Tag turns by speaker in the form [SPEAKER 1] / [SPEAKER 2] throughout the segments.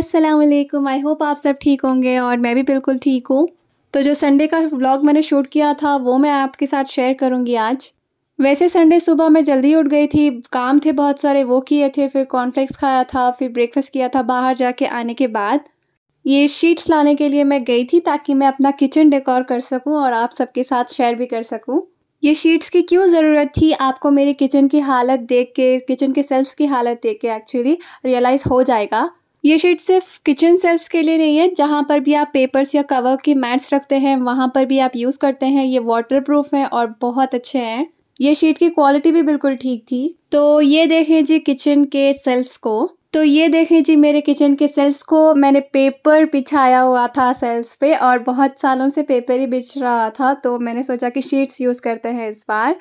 [SPEAKER 1] अस्सलाम I hope आप सब ठीक होंगे और मैं भी बिल्कुल ठीक हूँ तो जो संडे का व्लॉग मैंने शूट किया था वो मैं आपके साथ शेयर करूँगी आज वैसे संडे सुबह मैं जल्दी उठ गई थी काम थे बहुत सारे वो किए थे फिर कॉर्नफ्लेक्स खाया था फिर ब्रेकफास्ट किया था बाहर जाके आने के बाद ये शीट्स लाने के लिए मैं गई थी ताकि मैं अपना किचन डेकोर कर सकूँ और आप सबके साथ शेयर भी कर सकूँ ये शीट्स की क्यों ज़रूरत थी आपको मेरे किचन की हालत देख के किचन के सेल्फ़ की हालत देख के एक्चुअली रियलाइज़ हो जाएगा ये शीट सिर्फ किचन सेल्फ्स के लिए नहीं है जहाँ पर भी आप पेपर्स या कवर के मैट्स रखते हैं वहाँ पर भी आप यूज़ करते हैं ये वाटर प्रूफ हैं और बहुत अच्छे हैं ये शीट की क्वालिटी भी बिल्कुल ठीक थी तो ये देखें जी किचन के सेल्फ्स को तो ये देखें जी मेरे किचन के सेल्फ़ को मैंने पेपर बिछाया हुआ था सेल्फ पे और बहुत सालों से पेपर ही बिछ रहा था तो मैंने सोचा कि शीट्स यूज़ करते हैं इस बार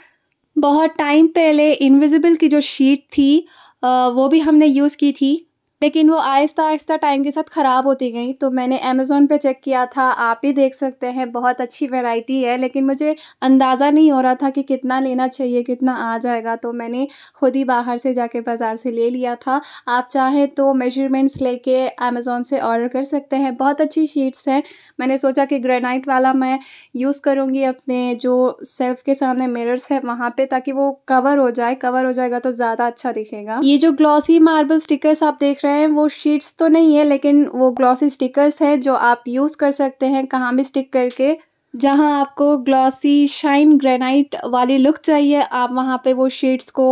[SPEAKER 1] बहुत टाइम पहले इनविजिबल की जो शीट थी वो भी हमने यूज़ की थी लेकिन वो आहिस्ता आहिस्ता टाइम के साथ ख़राब होती गई तो मैंने अमेज़ोन पे चेक किया था आप ही देख सकते हैं बहुत अच्छी वैरायटी है लेकिन मुझे अंदाज़ा नहीं हो रहा था कि कितना लेना चाहिए कितना आ जाएगा तो मैंने खुद ही बाहर से जाके बाज़ार से ले लिया था आप चाहें तो मेजरमेंट्स लेके अमेज़ोन से ऑर्डर कर सकते हैं बहुत अच्छी शीट्स हैं मैंने सोचा कि ग्रेनाइट वाला मैं यूज़ करूँगी अपने जो सेल्फ के सामने मिरर्स है वहाँ पर ताकि वो कवर हो जाए कवर हो जाएगा तो ज़्यादा अच्छा दिखेगा ये जो ग्लॉसी मार्बल स्टिकर्स आप देख रहे रहे हैं वो शीट्स तो नहीं है लेकिन वो ग्लॉसी स्टिकर्स हैं जो आप यूज़ कर सकते हैं कहाँ भी स्टिक करके जहाँ आपको ग्लॉसी शाइन ग्रेनाइट वाली लुक चाहिए आप वहाँ पे वो शीट्स को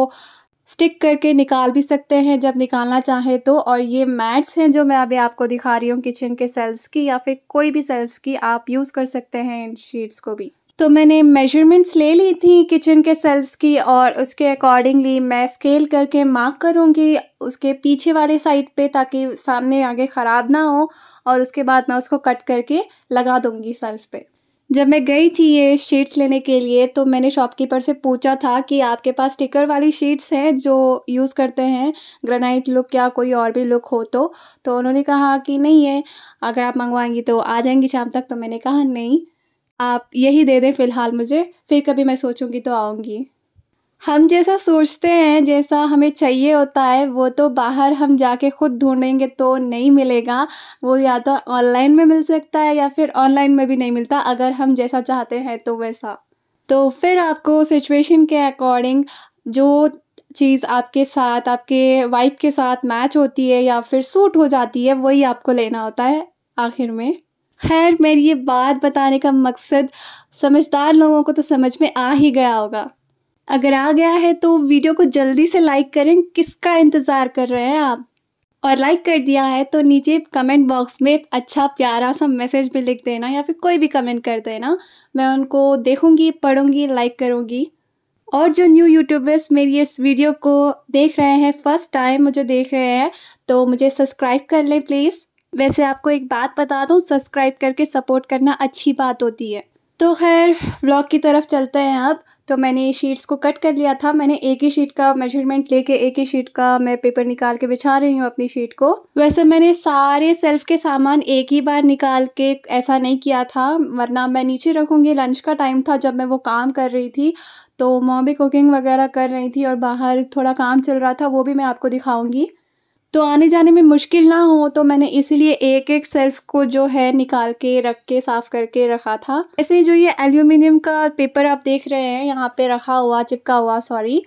[SPEAKER 1] स्टिक करके निकाल भी सकते हैं जब निकालना चाहे तो और ये मैट्स हैं जो मैं अभी आपको दिखा रही हूँ किचन के सेल्फ्स की या फिर कोई भी सेल्फ्स की आप यूज़ कर सकते हैं इन शीट्स को भी तो मैंने मेजरमेंट्स ले ली थी किचन के सेल्फ्स की और उसके अकॉर्डिंगली मैं स्केल करके मार्क करूँगी उसके पीछे वाले साइड पे ताकि सामने आगे ख़राब ना हो और उसके बाद मैं उसको कट करके लगा दूँगी सेल्फ पे जब मैं गई थी ये शीट्स लेने के लिए तो मैंने शॉपकीपर से पूछा था कि आपके पास स्टिकर वाली शीट्स हैं जो यूज़ करते हैं ग्रेनाइट लुक या कोई और भी लुक हो तो तो उन्होंने कहा कि नहीं है अगर आप मंगवाएंगी तो आ जाएंगी शाम तक तो मैंने कहा नहीं आप यही दे दें फ़िलहाल मुझे फिर कभी मैं सोचूंगी तो आऊँगी हम जैसा सोचते हैं जैसा हमें चाहिए होता है वो तो बाहर हम जाके खुद ढूंढेंगे तो नहीं मिलेगा वो या तो ऑनलाइन में मिल सकता है या फिर ऑनलाइन में भी नहीं मिलता अगर हम जैसा चाहते हैं तो वैसा तो फिर आपको सिचुएशन के अकॉर्डिंग जो चीज़ आपके साथ आपके वाइफ के साथ मैच होती है या फिर सूट हो जाती है वही आपको लेना होता है आखिर में खैर मेरी ये बात बताने का मकसद समझदार लोगों को तो समझ में आ ही गया होगा अगर आ गया है तो वीडियो को जल्दी से लाइक करें किसका इंतज़ार कर रहे हैं आप और लाइक कर दिया है तो नीचे कमेंट बॉक्स में अच्छा प्यारा सा मैसेज भी लिख देना या फिर कोई भी कमेंट कर देना मैं उनको देखूंगी पढ़ूंगी लाइक करूंगी और जो न्यू यूट्यूबर्स मेरी इस वीडियो को देख रहे हैं फर्स्ट टाइम मुझे देख रहे हैं तो मुझे सब्सक्राइब कर लें प्लीज़ वैसे आपको एक बात बता दूँ सब्सक्राइब करके सपोर्ट करना अच्छी बात होती है तो खैर व्लॉग की तरफ चलते हैं अब तो मैंने शीट्स को कट कर लिया था मैंने एक ही शीट का मेजरमेंट लेके एक ही शीट का मैं पेपर निकाल के बिछा रही हूँ अपनी शीट को वैसे मैंने सारे सेल्फ के सामान एक ही बार निकाल के ऐसा नहीं किया था वरना मैं नीचे रखूँगी लंच का टाइम था जब मैं वो काम कर रही थी तो मॉम भी कुकिंग वगैरह कर रही थी और बाहर थोड़ा काम चल रहा था वो भी मैं आपको दिखाऊँगी तो आने जाने में मुश्किल ना हो तो मैंने इसीलिए एक एक सेल्फ को जो है निकाल के रख के साफ़ करके रखा था ऐसे जो ये एल्यूमिनियम का पेपर आप देख रहे हैं यहाँ पे रखा हुआ चिपका हुआ सॉरी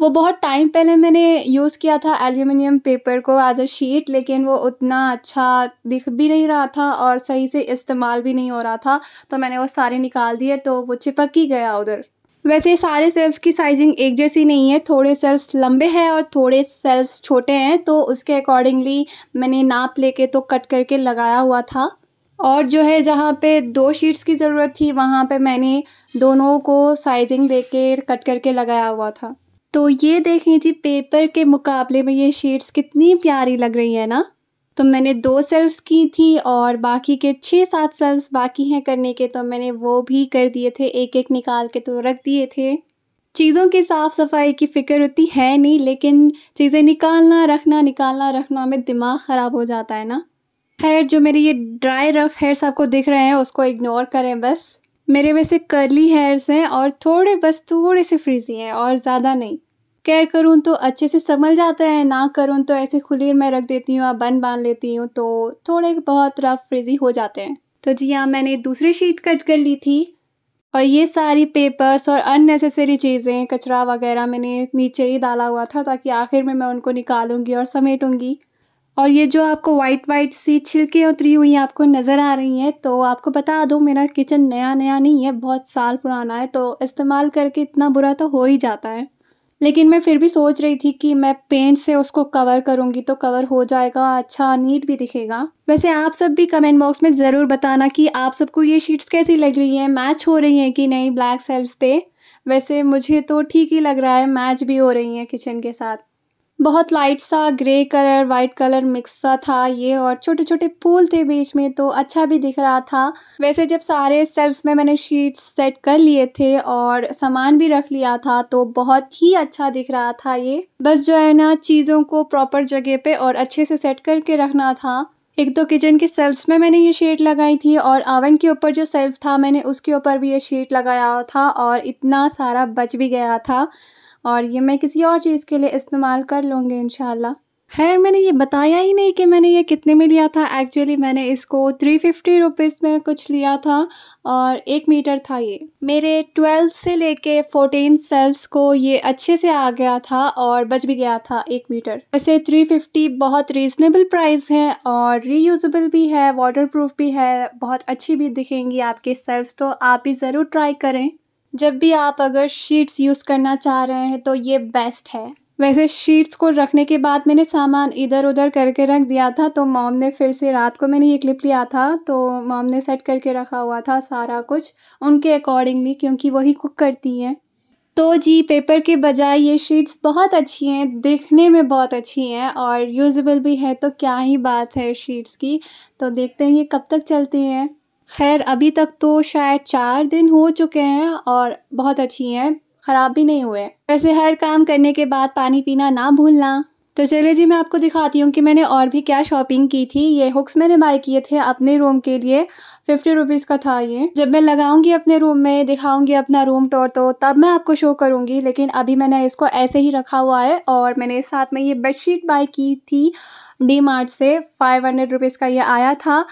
[SPEAKER 1] वो बहुत टाइम पहले मैंने यूज़ किया था एल्यूमिनियम पेपर को एज अ शीट लेकिन वो उतना अच्छा दिख भी नहीं रहा था और सही से इस्तेमाल भी नहीं हो रहा था तो मैंने वो सारे निकाल दिए तो वो चिपक ही गया उधर वैसे सारे सेल्फ़ की साइजिंग एक जैसी नहीं है थोड़े सेल्फ लंबे हैं और थोड़े सेल्फ्स छोटे हैं तो उसके अकॉर्डिंगली मैंने नाप लेके तो कट करके लगाया हुआ था और जो है जहाँ पे दो शीट्स की ज़रूरत थी वहाँ पे मैंने दोनों को साइजिंग दे के कट करके लगाया हुआ था तो ये देखें जी पेपर के मुकाबले में ये शीट्स कितनी प्यारी लग रही है ना तो मैंने दो सेल्फ़ की थी और बाकी के छः सात सेल्फ़ बाकी हैं करने के तो मैंने वो भी कर दिए थे एक एक निकाल के तो रख दिए थे चीज़ों की साफ़ सफाई की फ़िक्र उतनी है नहीं लेकिन चीज़ें निकालना रखना निकालना रखना में दिमाग ख़राब हो जाता है ना हेयर जो मेरे ये ड्राई रफ हेयर्स आपको दिख रहे हैं उसको इग्नोर करें बस मेरे वैसे कर्ली हेयर्स हैं और थोड़े बस थोड़े से फ्रीजी हैं और ज़्यादा नहीं केयर करूँ तो अच्छे से संभल जाता है ना करूँ तो ऐसे खुले में रख देती हूँ या बन बांध लेती हूँ तो थोड़े बहुत रफ फ्रिजी हो जाते हैं तो जी हाँ मैंने दूसरी शीट कट कर ली थी और ये सारी पेपर्स और अननेसेसरी चीज़ें कचरा वगैरह मैंने नीचे ही डाला हुआ था ताकि आखिर में मैं उनको निकालूंगी और समेटूंगी और ये जो आपको वाइट वाइट सी छिलके उतरी हुई आपको नज़र आ रही हैं तो आपको बता दूँ मेरा किचन नया नया नहीं है बहुत साल पुराना है तो इस्तेमाल करके इतना बुरा तो हो ही जाता है लेकिन मैं फिर भी सोच रही थी कि मैं पेंट से उसको कवर करूँगी तो कवर हो जाएगा अच्छा नीट भी दिखेगा वैसे आप सब भी कमेंट बॉक्स में ज़रूर बताना कि आप सबको ये शीट्स कैसी लग रही हैं मैच हो रही हैं कि नहीं ब्लैक सेल्फ पे वैसे मुझे तो ठीक ही लग रहा है मैच भी हो रही हैं किचन के साथ बहुत लाइट सा grey colour white colour mix सा था ये और छोटे छोटे फूल थे बीच में तो अच्छा भी दिख रहा था वैसे जब सारे सेल्फ में मैंने शीट्स सेट कर लिए थे और सामान भी रख लिया था तो बहुत ही अच्छा दिख रहा था ये बस जो है ना चीज़ों को प्रॉपर जगह पे और अच्छे से सेट करके रखना था एक तो किचन के सेल्फ में मैंने ये शेड लगाई थी और आवन के ऊपर जो सेल्फ था मैंने उसके ऊपर भी ये शेड लगाया था और इतना सारा बच भी गया था और ये मैं किसी और चीज़ के लिए इस्तेमाल कर लूँगी इन खैर मैंने ये बताया ही नहीं कि मैंने ये कितने में लिया था एक्चुअली मैंने इसको थ्री फिफ्टी रुपीज़ में कुछ लिया था और एक मीटर था ये मेरे ट्वेल्व से लेके फोटीन सेल्स को ये अच्छे से आ गया था और बच भी गया था एक मीटर वैसे थ्री फिफ्टी बहुत रीज़नेबल प्राइस है और रीयूजबल भी है वाटर प्रूफ भी है बहुत अच्छी भी दिखेंगी आपके सेल्फ तो आप भी ज़रूर ट्राई करें जब भी आप अगर शीट्स यूज़ करना चाह रहे हैं तो ये बेस्ट है वैसे शीट्स को रखने के बाद मैंने सामान इधर उधर करके रख दिया था तो मॉम ने फिर से रात को मैंने ये क्लिप लिया था तो मॉम ने सेट करके रखा हुआ था सारा कुछ उनके अकॉर्डिंगली क्योंकि वही कुक करती हैं तो जी पेपर के बजाय ये शीट्स बहुत अच्छी हैं देखने में बहुत अच्छी हैं और यूज़ेबल भी है तो क्या ही बात है शीट्स की तो देखते हैं ये कब तक चलती हैं खैर अभी तक तो शायद चार दिन हो चुके हैं और बहुत अच्छी हैं ख़राब भी नहीं हुए वैसे हर काम करने के बाद पानी पीना ना भूलना तो चलिए जी मैं आपको दिखाती हूँ कि मैंने और भी क्या शॉपिंग की थी ये हुक्स मैंने बाय किए थे अपने रूम के लिए फिफ्टी रुपीज़ का था ये जब मैं लगाऊंगी अपने रूम में दिखाऊंगी अपना रूम टोर तो तब मैं आपको शो करूंगी लेकिन अभी मैंने इसको ऐसे ही रखा हुआ है और मैंने साथ में ये बेडशीट बाय की थी डी मार्ट से फाइव हंड्रेड रुपीज़ का ये आया था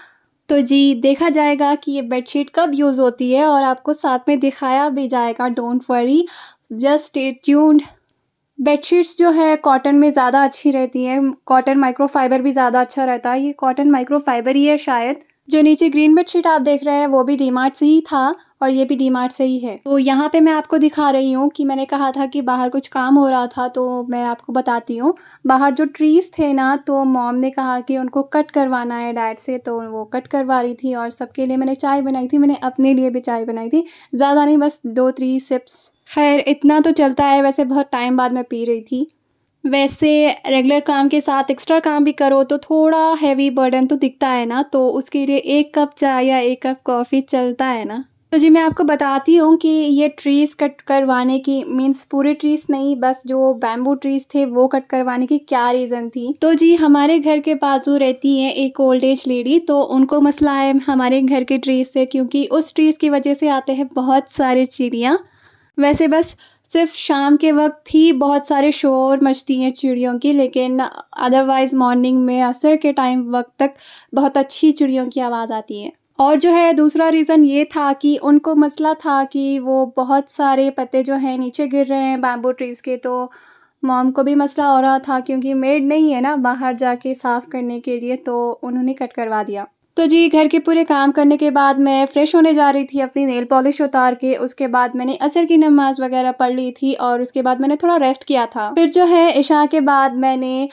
[SPEAKER 1] तो जी देखा जाएगा कि ये बेडशीट कब यूज़ होती है और आपको साथ में दिखाया भी जाएगा don't worry just stay tuned bedsheets जो है कॉटन में ज़्यादा अच्छी रहती है कॉटन माइक्रोफाइबर भी ज़्यादा अच्छा रहता है ये कॉटन माइक्रोफाइबर ही है शायद जो नीचे ग्रीन बेडशीट आप देख रहे हैं वो भी डीमार्ट से ही था और ये भी डीमार्ट से ही है तो यहाँ पे मैं आपको दिखा रही हूँ कि मैंने कहा था कि बाहर कुछ काम हो रहा था तो मैं आपको बताती हूँ बाहर जो ट्रीज़ थे ना तो मॉम ने कहा कि उनको कट करवाना है डैड से तो वो कट करवा रही थी और सबके लिए मैंने चाय बनाई थी मैंने अपने लिए भी चाय बनाई थी ज़्यादा नहीं बस दो थ्री सिप्स खैर इतना तो चलता है वैसे बहुत टाइम बाद मैं पी रही थी वैसे रेगुलर काम के साथ एक्स्ट्रा काम भी करो तो थोड़ा हैवी बर्डन तो दिखता है ना तो उसके लिए एक कप चाय या एक कप कॉफ़ी चलता है ना तो जी मैं आपको बताती हूँ कि ये ट्रीज़ कट करवाने की मीन्स पूरे ट्रीज़ नहीं बस जो बैम्बू ट्रीज़ थे वो कट करवाने की क्या रीज़न थी तो जी हमारे घर के बाजू रहती है एक ओल्ड एज लेडी तो उनको मसला है हमारे घर के ट्रीज़ से क्योंकि उस ट्रीज़ की वजह से आते हैं बहुत सारे चिड़ियाँ वैसे बस सिर्फ शाम के वक्त ही बहुत सारे शोर मचती हैं चिड़ियों की लेकिन अदरवाइज़ मॉर्निंग में असर के टाइम वक्त तक बहुत अच्छी चिड़ियों की आवाज़ आती है और जो है दूसरा रीज़न ये था कि उनको मसला था कि वो बहुत सारे पत्ते जो हैं नीचे गिर रहे हैं बैम्बू ट्रीज़ के तो मॉम को भी मसला हो रहा था क्योंकि मेड नहीं है ना बाहर जाके साफ़ करने के लिए तो उन्होंने कट करवा दिया तो जी घर के पूरे काम करने के बाद मैं फ़्रेश होने जा रही थी अपनी नेल पॉलिश उतार के उसके बाद मैंने असर की नमाज़ वगैरह पढ़ ली थी और उसके बाद मैंने थोड़ा रेस्ट किया था फिर जो है इशा के बाद मैंने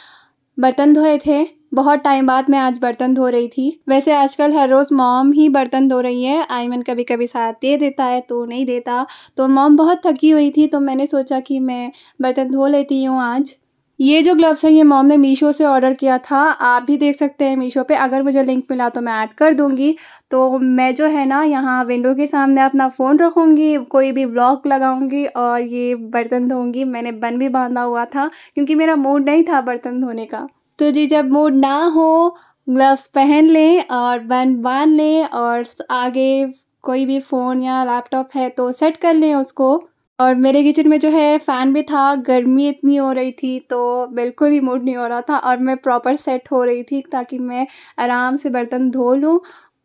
[SPEAKER 1] बर्तन धोए थे बहुत टाइम बाद मैं आज बर्तन धो रही थी वैसे आजकल हर रोज़ मॉम ही बर्तन धो रही है आयमन कभी कभी साथ दे देता है तो नहीं देता तो मॉम बहुत थकी हुई थी तो मैंने सोचा कि मैं बर्तन धो लेती हूँ आज ये जो ग्लव्स हैं ये मॉम ने मीशो से ऑर्डर किया था आप भी देख सकते हैं मीशो पे अगर मुझे लिंक मिला तो मैं ऐड कर दूँगी तो मैं जो है ना यहाँ विंडो के सामने अपना फ़ोन रखूँगी कोई भी ब्लॉग लगाऊँगी और ये बर्तन धोंगी मैंने बन भी बांधा हुआ था क्योंकि मेरा मूड नहीं था बर्तन धोने का तो जी जब मूड ना हो ग्लव्स पहन लें और बन बांध लें और आगे कोई भी फ़ोन या लैपटॉप है तो सेट कर लें उसको और मेरे किचन में जो है फ़ैन भी था गर्मी इतनी हो रही थी तो बिल्कुल ही मूड नहीं हो रहा था और मैं प्रॉपर सेट हो रही थी ताकि मैं आराम से बर्तन धो लूँ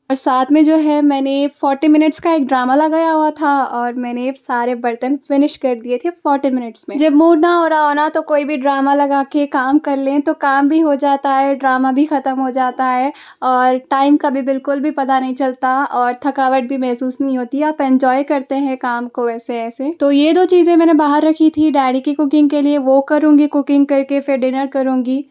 [SPEAKER 1] और साथ में जो है मैंने फोर्टी मिनट्स का एक ड्रामा लगाया हुआ था और मैंने सारे बर्तन फिनिश कर दिए थे फोर्टी मिनट्स में जब मूड ना हो रहा हो ना तो कोई भी ड्रामा लगा के काम कर लें तो काम भी हो जाता है ड्रामा भी ख़त्म हो जाता है और टाइम का भी बिल्कुल भी पता नहीं चलता और थकावट भी महसूस नहीं होती आप इन्जॉय करते हैं काम को ऐसे ऐसे तो ये दो चीज़ें मैंने बाहर रखी थी डैडी की कुकिंग के लिए वो करूँगी कुकिंग करके फिर डिनर करूँगी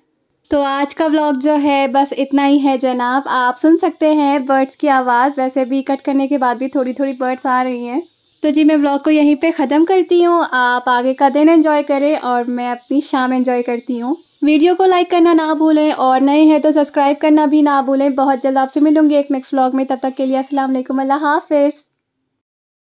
[SPEAKER 1] तो आज का व्लॉग जो है बस इतना ही है जनाब आप सुन सकते हैं बर्ड्स की आवाज़ वैसे भी कट करने के बाद भी थोड़ी थोड़ी बर्ड्स आ रही हैं तो जी मैं व्लॉग को यहीं पे ख़त्म करती हूँ आप आगे का दिन एंजॉय करें और मैं अपनी शाम एंजॉय करती हूँ वीडियो को लाइक करना ना भूलें और नए हैं तो सब्सक्राइब करना भी ना भूलें बहुत जल्द आपसे मिलूंगी एक नेक्स्ट व्लॉग में तब तक के लिए असल हाफिज़